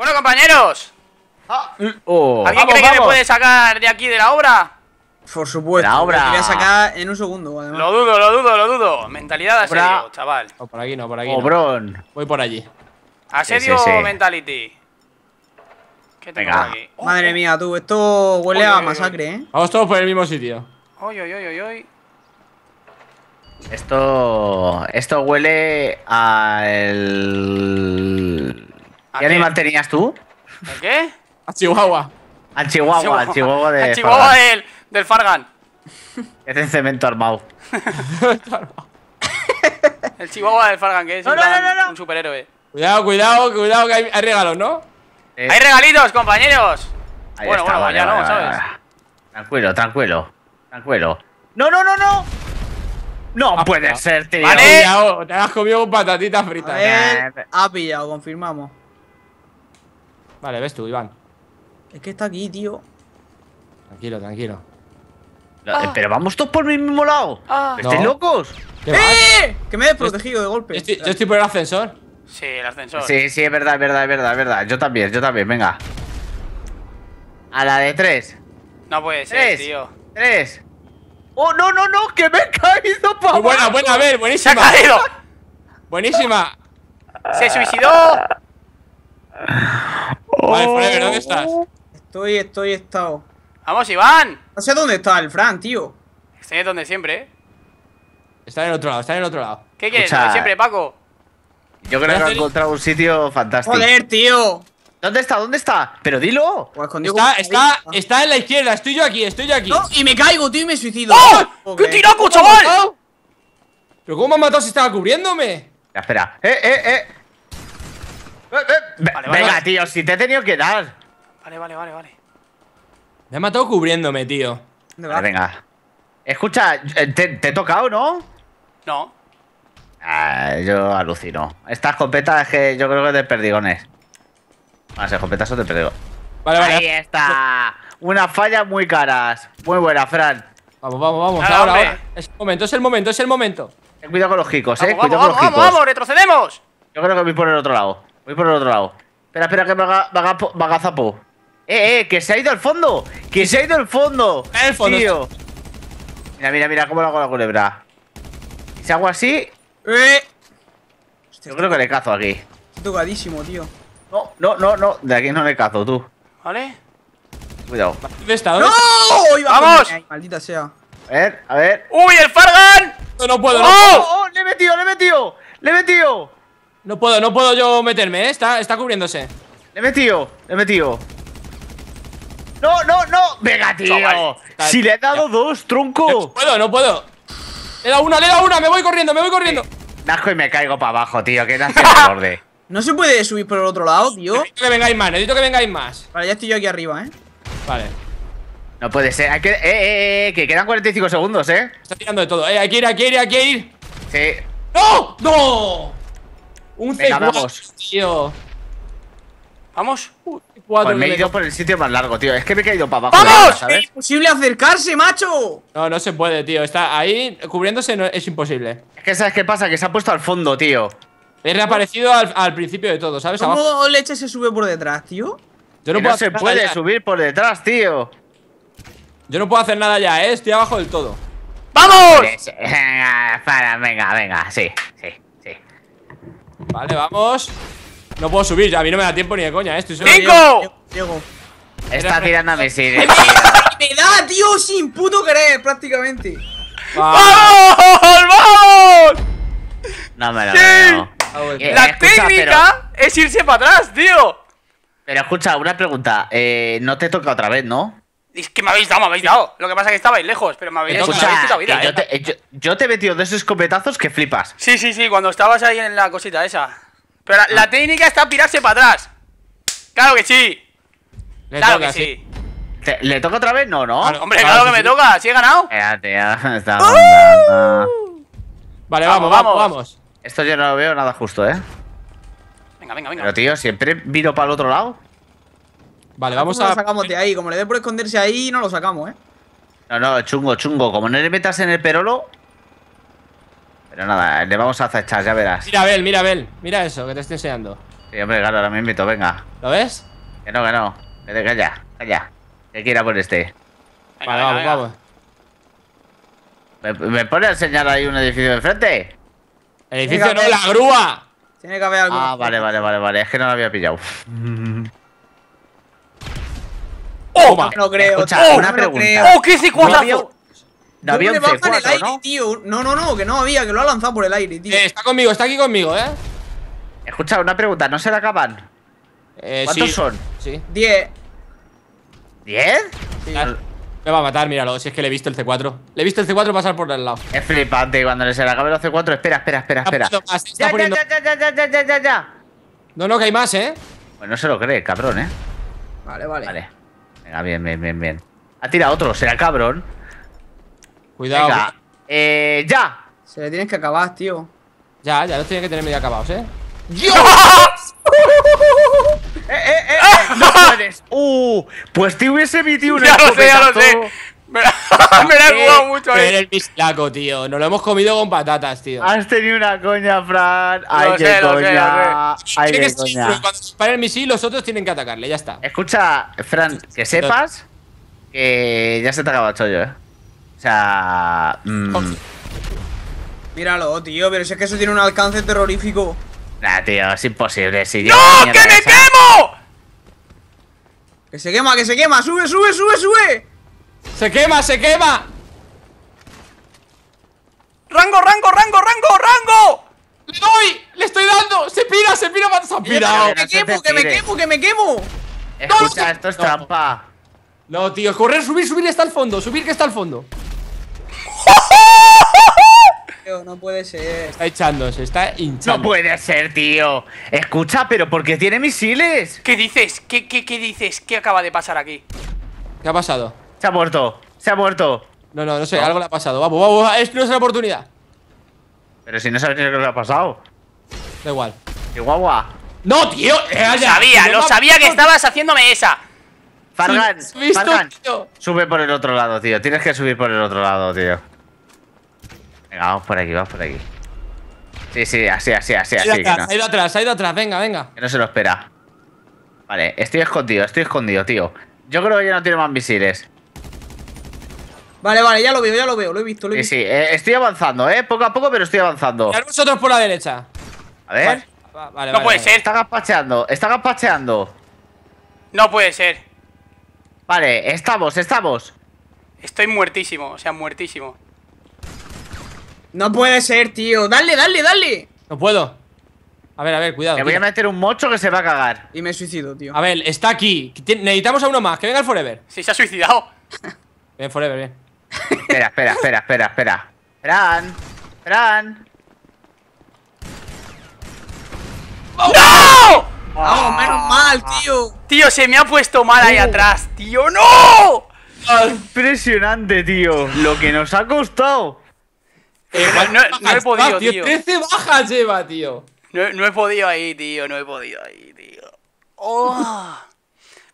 Bueno, compañeros. Ah. Oh. ¿Alguien cree que me puede sacar de aquí de la obra? Por supuesto. La obra. voy a sacar en un segundo, además. Lo dudo, lo dudo, lo dudo. Mentalidad de asedio, chaval. O por aquí no, por aquí Obrón. Voy por allí. Asedio mentality. ¿Qué tengo aquí? Oh. Madre mía, tú, esto huele a masacre, ¿eh? Vamos todos por el mismo sitio. Oy, oy, oy, oy, Esto... Esto huele al... ¿Qué animal tenías tú? ¿El qué? A Chihuahua. Al Chihuahua, al Chihuahua de. Al Chihuahua Del, Fargan. Es el cemento armado. el Chihuahua del Fargan, que es un, superhéroe. Cuidado, cuidado, cuidado, que hay, regalos, ¿no? ¡Hay regalitos, compañeros! bueno, bueno, ya ¿sabes? Tranquilo, tranquilo. Tranquilo. ¡No, no, no, no! No ah, puede ser, tío. Vale. te has comido patatitas fritas. Ha pillado, confirmamos. Vale, ves tú, Iván. Es que está aquí, tío. Tranquilo, tranquilo. Pero eh, vamos todos por el mismo lado. Ah. locos? ¡Eh! Que me he desprotegido de golpes Yo estoy, por el ascensor. Sí, el ascensor. Sí, sí, es verdad, es verdad, es verdad, es verdad. Yo también, yo también, venga. A la de tres. No puede ser, tres, tío. Tres. ¡Oh, no, no, no! ¡Que me he caído, papá! buena, buena, a ver, buenísima. ¡Se ha caído! Buenísima. ¡Se suicidó! Vale, Forever, ¿dónde oh. estás? Estoy, estoy, estado. ¡Vamos, Iván! No sé dónde está el Fran, tío. Sé donde siempre, ¿eh? Está en el otro lado, está en el otro lado. ¿Qué quieres? siempre, Paco. Yo creo que ha encontrado un sitio fantástico. Joder, tío. ¿Dónde está? ¿Dónde está? Pero dilo. Pues está, está, está en la izquierda, estoy yo aquí, estoy yo aquí. y me caigo, tío, y me suicido. ¡Oh! ¡Qué tiraco, chaval! ¿Pero cómo me han matado si estaba cubriéndome? Espera, espera. Eh, eh, eh. Venga, tío, si te he tenido que dar. Vale, vale, vale, vale. Me ha matado cubriéndome, tío. Vale, venga. Escucha, eh, ¿te, he tocado, ¿no? No. Ah, yo alucino. Esta escopeta es que yo creo que es de perdigones. Las escopetas son de perdigones. Vale, vale. Ahí está. Una falla muy caras. Muy buena, Fran. Vamos, vamos, vamos. ahora, Es el momento, es el momento, es el momento. cuidado con los chicos, eh. Vamos, cuidado con los vamos, vamos, retrocedemos. Yo creo que voy por el otro lado. Voy por el otro lado. Espera, espera, que me haga, zapo. ¡Eh, eh! ¡Que se ha ido al fondo! ¡Que se ha ido al fondo! ¡El fondo! Mira, mira, mira cómo lo hago la culebra. Si hago así. ¡Eh! Yo creo que le cazo aquí. Estoy tocadísimo, tío. No, no, no, no. De aquí no le cazo, tú. ¿Vale? Cuidado. ¿Dónde está? ¡No! ¡Vamos! maldita sea. A ver, a ver. ¡Uy, el Fargan! No, no puedo, no ¡Oh! ¡Oh! ¡Le he metido, le he metido! ¡Le he metido! No puedo, no puedo yo meterme, ¿eh? Está, cubriéndose. Le he metido, le he metido. No, no, no. Venga, tío. si le he dado dos, tronco. No puedo, no puedo. Le he dado una, le he dado una. Me voy corriendo, me voy corriendo. Nazco y me caigo para abajo, tío. Que nace borde. No se puede subir por el otro lado, tío. Necesito que vengáis más, necesito que vengáis más. Vale, ya estoy yo aquí arriba, ¿eh? Vale. No puede ser. Hay que, eh, eh, eh, eh que quedan 45 segundos, ¿eh? Está tirando de todo. Eh, hay que ir, hay que ir, hay que ir. Sí. ¡No! ¡No! Un vamos. tío. ¿Vamos? Uh, pues me he ido por el sitio más largo, tío. Es que me he caído para abajo. ¡Vamos! ¡Es imposible acercarse, macho! No, no se puede, tío. Está ahí cubriéndose, es imposible. Es que ¿sabes qué pasa? Que se ha puesto al fondo, tío. He reaparecido al, principio de todo, ¿sabes? ¿Cómo leche se sube por detrás, tío? Yo no, puedo no se puede subir por detrás, tío. Yo no puedo hacer nada ya, ¿eh? Estoy abajo del todo. ¡Vamos! Venga, venga, venga, sí, sí. Vale, vamos No puedo subir, ya a mí no me da tiempo ni de coña, esto eh, Estoy Está tirando misiles, Me da, tío, sin puto querer, prácticamente. ¡Vamos! ¡Vamos! No me lo eh, La técnica es irse para atrás, tío. Pero escucha, una pregunta. Eh, no te toca otra vez, ¿no? Es que me habéis dado, me habéis dado. Lo que pasa es que estabais lejos, pero me habéis hecho la eh, vida. Yo, te, he metido de esos escopetazos que flipas. Sí, sí, sí, cuando estabas ahí en la cosita esa. Pero la, ah. técnica está a pirarse para atrás. Claro que sí. claro que sí. ¿Le toca otra vez? No, no. hombre, ah, claro, que me toca. ¿Sí he ganado? Eh, ah, Espérate, ¡Uh! Vale, vamos, vamos, vamos. Esto yo no lo veo nada justo, ¿eh? Venga, venga, venga. Pero tío, siempre viro para el otro lado. Vale, vamos a. No lo sacamos de ahí. Como le dé por esconderse ahí, no lo sacamos, ¿eh? No, no, chungo, chungo. Como no le metas en el perolo. Pero nada, le vamos a acechar, ya verás. Mira, Bel, mira, Bel. Mira eso que te estoy enseñando. Sí, hombre, claro, ahora me invito, venga. ¿Lo ves? Que no, que no. Vete, calla, calla. Que quiera por este. vale, vamos, vamos. ¿Me, pone a enseñar ahí un edificio de frente? El edificio no, la grúa. Tiene que haber algo. Ah, vale, vale, vale, vale. Es que no lo había pillado. ¡Oh! No creo. Escucha, una pregunta. ¡Oh, qué C4! No había C4, ¿no? No, no, no, que no había, que lo ha lanzado por el aire, tío. Eh, está conmigo, está aquí conmigo, ¿eh? Escucha, una pregunta, ¿no se le acaban? Eh, ¿Cuántos son? Sí. Diez. ¿Diez? Sí. Ah, me va a matar, míralo, si es que le he visto el C4. Le he visto el C4 pasar por el lado. Es flipante cuando le se le acabe el C4. Espera, espera, espera, espera. ya, ya, ya, ya, ya, ya, No, no, que hay más, ¿eh? Pues no se lo cree, cabrón, ¿eh? Vale, vale. Vale. Venga, bien, bien, bien, bien. Ha tirado otro, será cabrón. Cuidado. eh, ya. Se le tienes que acabar, tío. Ya, ya los tiene que tener medio acabados, eh. ¡Dios! eh, eh, eh, ¡No puedes! ¡Uh! Pues te hubiese emitido un. Ya lo sé, ya lo sé. Me la, he jugado mucho el misilaco, tío. Nos lo hemos comido con patatas, tío. Has tenido una coña, Fran. Ay, qué coña. Ay, qué coña. Que cuando el misil, los otros tienen que atacarle, ya está. Escucha, Fran, que sepas que ya se te acaba el chollo, eh. O sea. Mm. Míralo, tío, pero si es que eso tiene un alcance terrorífico. Nah, tío, es imposible. Si ¡No! ¡Que me quemo! ¡Que se quema, que se quema! ¡Sube, sube, sube, sube! ¡Se quema, se quema! ¡Rango, rango, rango, rango, rango! ¡Le doy! ¡Le estoy dando! ¡Se pira, se pira! ¡Se ha ¡Que me quemo, que me quemo, que me quemo! Escucha, esto es trampa No, tío, correr, subir, subir está al fondo Subir que está al fondo no puede ser. Está echando, se está hinchando. No puede ser, tío. Escucha, pero ¿por qué tiene misiles? ¿Qué dices? ¿Qué, qué, qué dices? ¿Qué acaba de pasar aquí? ¿Qué ha pasado? Se ha muerto. Se ha muerto. No, no, no sé. Algo le ha pasado. Vamos, vamos. Es nuestra oportunidad. Pero si no sabes que le ha pasado. Da igual. guagua! No, tío. Eh, lo sabía, lo sabía que estabas haciéndome esa. Fargan, Sube por el otro lado, tío. Tienes que subir por el otro lado, tío. Venga, vamos por aquí, vamos por aquí. Sí, sí, así, así, así, así. Ha ido atrás, ha ido atrás, venga, venga. Que no se lo espera. Vale, estoy escondido, estoy escondido, tío. Yo creo que ya no tiene más misiles. Vale, vale, ya lo veo, ya lo veo, lo he visto, lo he visto. Sí, eh, estoy avanzando, ¿eh? Poco a poco, pero estoy avanzando. ver, vosotros por la derecha. A ver. Vale. no puede ser. Está gaspacheando, está gaspacheando. No puede ser. Vale, estamos, estamos. Estoy muertísimo, o sea, muertísimo. No puede ser, tío. Dale, dale, dale. No puedo. A ver, a ver, cuidado. Me voy a meter un mocho que se va a cagar. Y me suicido, tío. A ver, está aquí. Necesitamos a uno más. Que venga el Forever. Sí, se ha suicidado. Ven, Forever, ven. Espera, espera, espera, espera, espera. Fran, Fran. ¡No! ¡Oh, menos mal, ah. tío! Tío, se me ha puesto mal ahí uh. atrás, tío. ¡No! Impresionante, tío. Lo que nos ha costado. Eh, no, he podido, tío. 13 bajas lleva, tío. No, he podido ahí, tío. No he podido ahí, tío. Oh.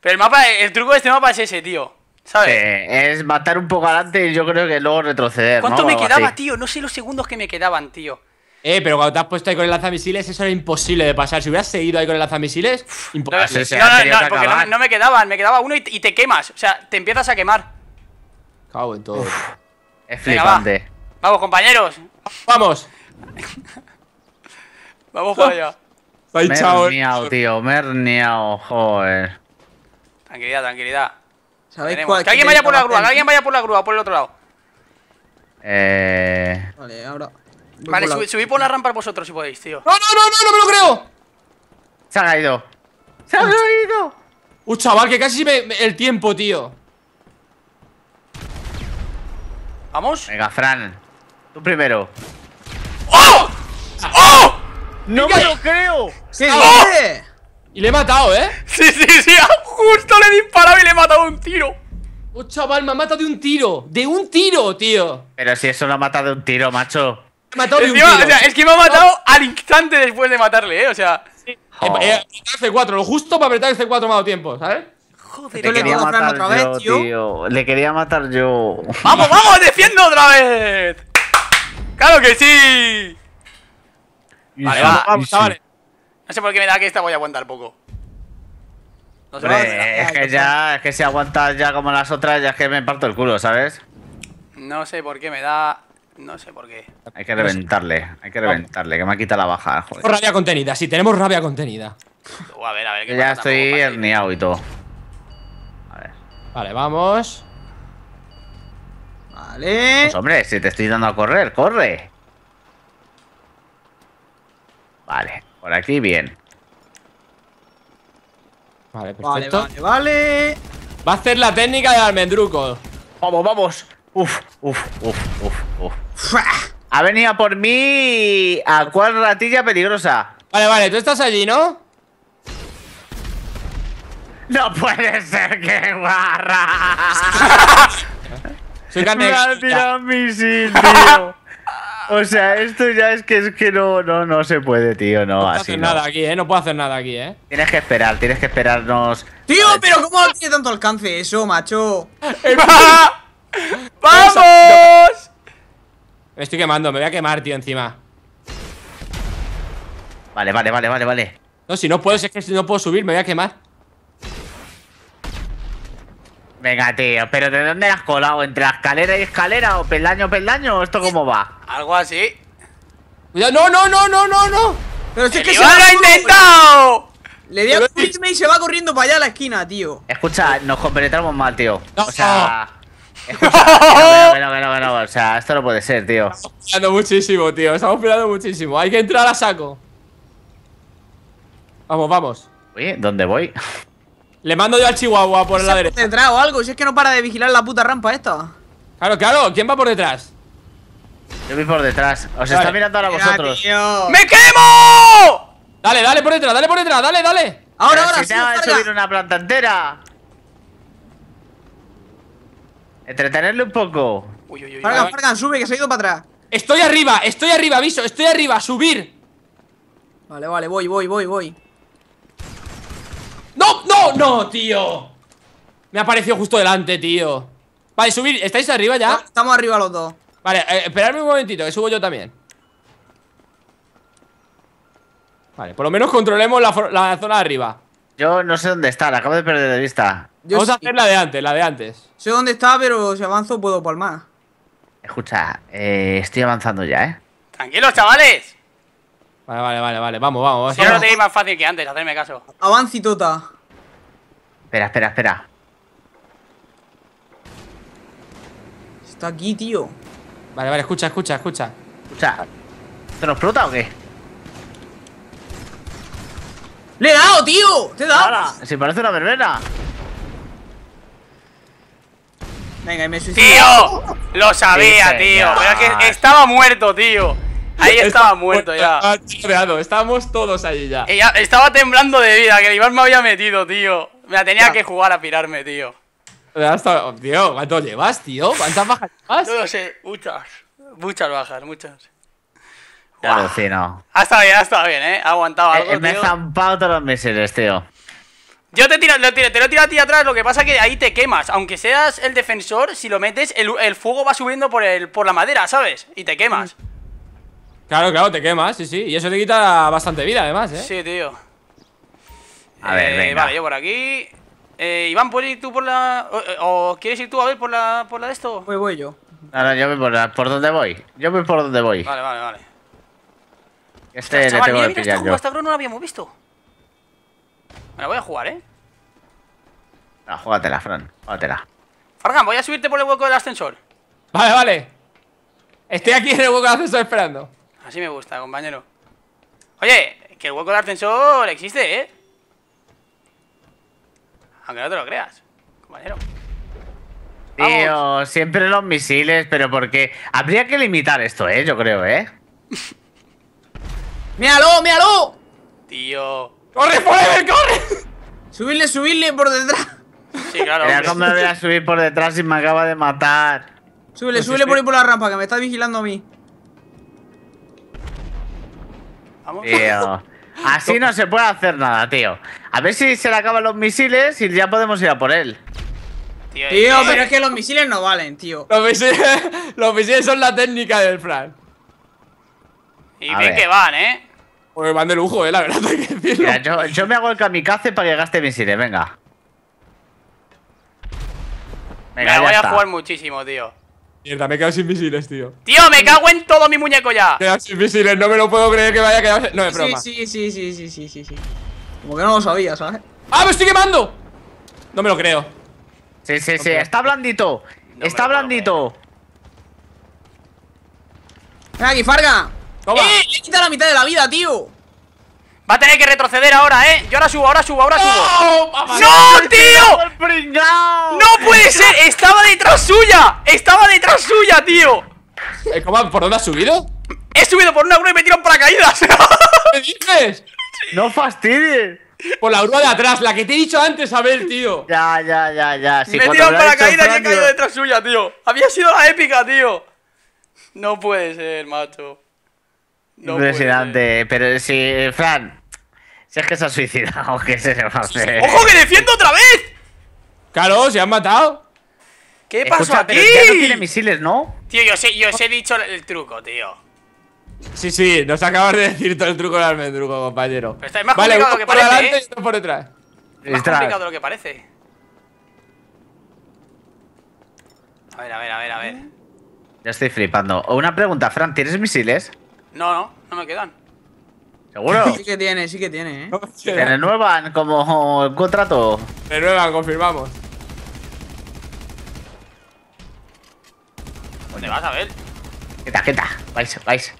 Pero el mapa, el truco de este mapa es ese, tío es matar un poco adelante y yo creo que luego retroceder. ¿Cuánto me quedaba, tío? No sé los segundos que me quedaban, tío. Eh, pero cuando te has puesto ahí con el lanzamisiles, eso era imposible de pasar. Si hubieras seguido ahí con el lanzamisiles, imposible. No, no, no, porque no, me quedaban, me quedaba uno y, te quemas. O sea, te empiezas a quemar. Cago en todo. es flipante. Vamos, compañeros. Vamos. Vamos para allá. Me tío, me joder. Tranquilidad, tranquilidad. Que alguien vaya por la grúa, que alguien vaya por la grúa, por el otro lado. Eh. Vale, ahora. vale, por subid, por la rampa vosotros si podéis, tío. ¡No, no, no, no! ¡No me lo creo! Se ha ido. ¡Se ha ido! Uh, chaval, que casi me, me, el tiempo, tío. ¿Vamos? Venga, Fran. Tú primero. ¡Oh! Ah. ¡Oh! ¡No me lo creo! ¡Oh! Y le he matado, ¿eh? Sí, sí, sí, justo le he disparado y le he matado un tiro. Oh, chaval, me ha matado de un tiro. De un tiro, tío. Pero si eso lo ha matado de un tiro, macho. Me ha matado de un tiro. O sea, es que me ha matado al instante después de matarle, ¿eh? O sea. Eh, eh, C4, lo justo para apretar el C4 me ha dado tiempo, ¿sabes? Joder, le quería matar otra vez, yo, tío. Le quería matar yo. ¡Vamos, vamos! ¡Defiendo otra vez! ¡Claro que sí! Vale, va, chavales. No sé por qué me da que esta voy a aguantar poco es, que ya, es que si aguantas ya como las otras, ya es que me parto el culo, ¿sabes? No sé por qué, me da. No sé por qué. Hay que reventarle, hay que reventarle, que me ha quitado la baja, joder. rabia contenida, si tenemos rabia contenida. a ver, a ver, Que Ya estoy herniado y todo. Vale, vamos. Vale. Pues hombre, si te estoy dando a correr, corre. Vale, por aquí bien. Vale, perfecto. Vale, vale, Va a hacer la técnica de almendruco. Vamos, vamos. Uf, uf, uf, uf, uf. Ha venido por mí a cual ratilla peligrosa. Vale, vale, tú estás allí, ¿no? No puede ser que guarra. Soy Me tirado misil, tío. O sea, esto ya es que es que no, no, no se puede, tío. No, no puedo Hacer nada aquí, eh. No puedo hacer nada aquí, eh. Tienes que esperar, tienes que esperarnos. Tío, pero ¿cómo tiene tanto alcance eso, macho? ¡Vamos! Me estoy quemando, me voy a quemar, tío, encima. Vale, vale, vale, vale, vale. No, si no puedo, es que si no puedo subir, me voy a quemar. Venga, tío, pero ¿de dónde has colado? ¿Entre la escalera y escalera o peldaño, peldaño? ¿O esto cómo va? Algo así. no, no, no, no, no, no. Pero que se lo ha intentado. Le di a y se va corriendo para allá a la esquina, tío. Escucha, nos compenetramos mal, tío. O sea. no, no, no, o sea, esto no puede ser, tío. Estamos muchísimo, tío, estamos peleando muchísimo. Hay que entrar a saco. Vamos, vamos. Oye, ¿dónde voy? Le mando yo al Chihuahua por la derecha. ¿Estás detrás o algo, si es que no para de vigilar la puta rampa esta. Claro, claro, ¿quién va por detrás? Yo voy por detrás. Os está mirando ahora vosotros. ¡Me quemo! Dale, dale por detrás, dale por detrás, dale, dale. Ahora, ahora, si te va de subir una planta entera. Entretenerle un poco. Uy, uy, uy. Fargan, Fargan, sube, que se ha ido para atrás. Estoy arriba, estoy arriba, aviso, estoy arriba, subir. Vale, vale, voy, voy, voy, voy. ¡No! ¡No, tío! Me ha aparecido justo delante, tío Vale, subir, ¿estáis arriba ya? Estamos arriba los dos Vale, eh, esperadme un momentito, que subo yo también Vale, por lo menos controlemos la, zona de arriba Yo no sé dónde está, la acabo de perder de vista Vamos a hacer la de antes, la de antes Sé dónde está, pero si avanzo puedo palmar Escucha, eh, estoy avanzando ya, ¿eh? Tranquilos, chavales Vale, vale, vale, vale, vamos, vamos. Si ahora no más fácil que antes, hacerme caso. Avancitota. Espera, espera, espera. Está aquí, tío. Vale, vale, escucha, escucha, escucha. Escucha. ¿Te nos explota o qué? ¡Le he dado, tío! ¡Te he dado! Se parece una verbena. ¡Tío! Lo sabía, tío. que estaba muerto, tío. Ahí estaba muerto ya. estábamos todos allí ya. Ella estaba temblando de vida, que el Iván me había metido, tío. Me la tenía que jugar a pirarme, tío. Oh, tío, ¿cuánto llevas, tío? ¿Cuántas bajas llevas? No lo sé, muchas. Muchas bajas, muchas. Claro, ah. sí, no. Ha bien, ha bien, eh. Ha aguantado eh, eh, me he zampado todos los misiles, tío. Yo te, tiro, lo, te, te lo tiro a ti atrás, lo que pasa es que ahí te quemas. Aunque seas el defensor, si lo metes, el, fuego va subiendo por, el, por la madera, ¿sabes? Y te quemas. Claro, claro, te quemas, sí, sí. Y eso te quita bastante vida, además, eh. Sí, tío. A ver, eh, venga. Vale, yo por aquí. Eh, Iván, ¿puedes ir tú por la. O, eh, quieres ir tú a ver por la, por la de esto? Voy, voy yo. No, no, yo voy por la. ¿Por dónde voy? Yo voy por donde voy. Vale, vale, vale. Este Pero, le chaval, tengo que mira, pillar esta yo. Esta no lo habíamos visto. Me la voy a jugar, ¿eh? Ah, júgatela, Fran. Júgatela. Fargan, voy a subirte por el hueco del ascensor. Vale, vale. Estoy aquí en el hueco del ascensor esperando. Así me gusta, compañero. Oye, que el hueco del ascensor existe, ¿eh? aunque no te lo creas, compañero. Tío, eh, oh, siempre los misiles, pero porque habría que limitar esto, eh, yo creo, eh. ¡Míralo, míralo! Tío. ¡Corre, Forever, corre! Subirle, subirle por detrás! Sí, claro. Mira cómo me voy a subir por detrás Si me acaba de matar. Súbele, pues súbele por ahí por la rampa, que me está vigilando a mí. Vamos. Tío. Eh, oh. Así no se puede hacer nada, tío. A ver si se le acaban los misiles y ya podemos ir a por él. Tío, pero es que los misiles no valen, tío. Los misiles, son la técnica del Fran. Y ven que van, ¿eh? Pues van de lujo, eh, la verdad, yo, me hago el kamikaze para que gaste misiles, venga. Venga, me voy a jugar muchísimo, tío. Mierda, me he quedado sin misiles, tío. Tío, me cago en todo mi muñeco ya. Me he sin misiles, no me lo puedo creer que vaya a quedarse. No es broma. Sí, sí, sí, sí, sí, sí, sí. Como que no lo sabía, ¿sabes? ¡Ah, me estoy quemando! No me lo creo. Sí, sí, sí, está blandito. está blandito. Ven aquí, Farga. ¡Eh! Le he quitado la mitad de la vida, tío. Va a tener que retroceder ahora, ¿eh? Yo ahora subo, ahora subo, ahora subo. ¡No, ¡No tío! ¡Estaba detrás suya! ¡Estaba detrás suya, tío! Eh, ¿Cómo? ¿Por dónde has subido? He subido por una grúa y me para paracaídas. ¿Qué dices? No fastidies. Por la grúa de atrás, la que te he dicho antes, a Abel, tío. Ya, ya, ya, ya. he me para paracaídas y he caído detrás suya, tío. Había sido la épica, tío. No puede ser, macho. No Impresionante. Pero si, Fran, si es que se ha suicidado, ¿qué se va a hacer? ¡Ojo, que defiendo otra vez! Claro, se han matado. ¿Qué pasó aquí? Pero ya tiene misiles, ¿no? Tío, yo sé, yo os he dicho el truco, tío. Sí, sí, nos acabas de decir todo el truco del almendruco, compañero. Pero más vale, por delante y ¿eh? por detrás. Es más complicado lo que parece. A ver, a ver, a ver, a ver. Ya estoy flipando. Una pregunta, Fran, ¿tienes misiles? No, no, no me quedan. ¿Seguro? sí que tiene, sí que tiene, ¿eh? Se renuevan como contrato. Renuevan, confirmamos. vas? A ver. qué tarjeta Vais, vais.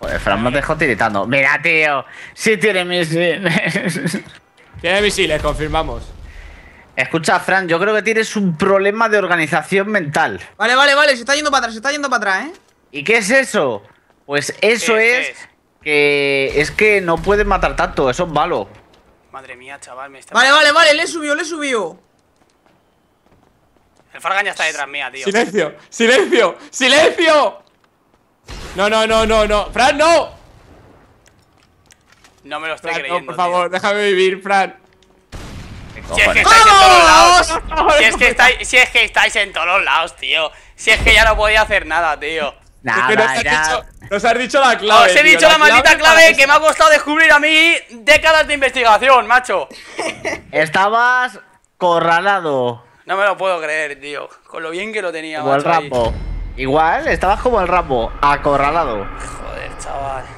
Joder, Fran nos dejó tiritando. Mira, tío. Sí tiene misiles. tiene misiles, confirmamos. Escucha, Fran, yo creo que tienes un problema de organización mental. Vale, vale, vale. Se está yendo para atrás, se está yendo para atrás, ¿eh? ¿Y qué es eso? Pues eso es, que es que no puedes matar tanto, eso es malo. Madre mía, chaval, me está... Vale, vale, vale, le subió, le subió. El Fargan está detrás mía, tío. ¡Silencio! ¡Silencio! ¡Silencio! No, no, no, no, no. ¡Fran, no! No me lo estoy creyendo. No, por favor, déjame vivir, Fran. Si es que estáis en todos lados. Si es que estáis, si es que estáis en todos lados, tío. Si es que ya no podía hacer nada, tío. Nada, es que nos, has dicho, la clave. Os he dicho la, maldita clave que me ha costado descubrir a mí décadas de investigación, macho. Estabas corralado. No me lo puedo creer, tío. Con lo bien que lo teníamos. Igual, estabas como el Rambo, acorralado. Joder, chaval.